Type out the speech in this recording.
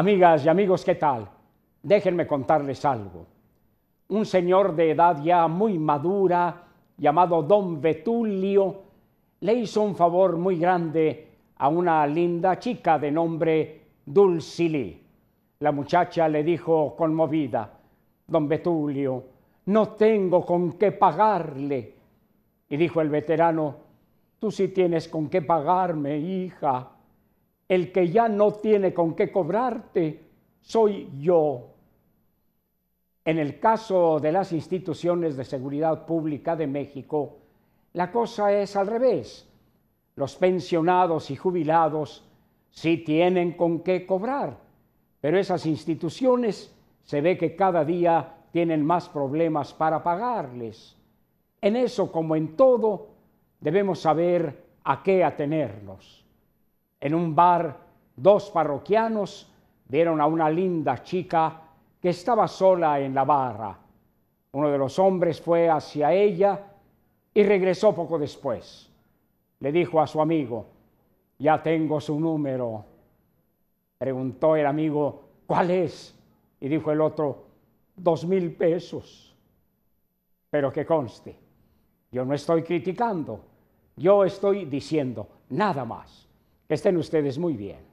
Amigas y amigos, ¿qué tal? Déjenme contarles algo. Un señor de edad ya muy madura, llamado Don Betulio, le hizo un favor muy grande a una linda chica de nombre Dulcili. La muchacha le dijo conmovida, Don Betulio, no tengo con qué pagarle. Y dijo el veterano, tú sí tienes con qué pagarme, hija el que ya no tiene con qué cobrarte soy yo. En el caso de las instituciones de seguridad pública de México, la cosa es al revés. Los pensionados y jubilados sí tienen con qué cobrar, pero esas instituciones se ve que cada día tienen más problemas para pagarles. En eso, como en todo, debemos saber a qué atenernos. En un bar, dos parroquianos vieron a una linda chica que estaba sola en la barra. Uno de los hombres fue hacia ella y regresó poco después. Le dijo a su amigo, ya tengo su número. Preguntó el amigo, ¿cuál es? Y dijo el otro, dos mil pesos. Pero que conste, yo no estoy criticando, yo estoy diciendo nada más estén ustedes muy bien.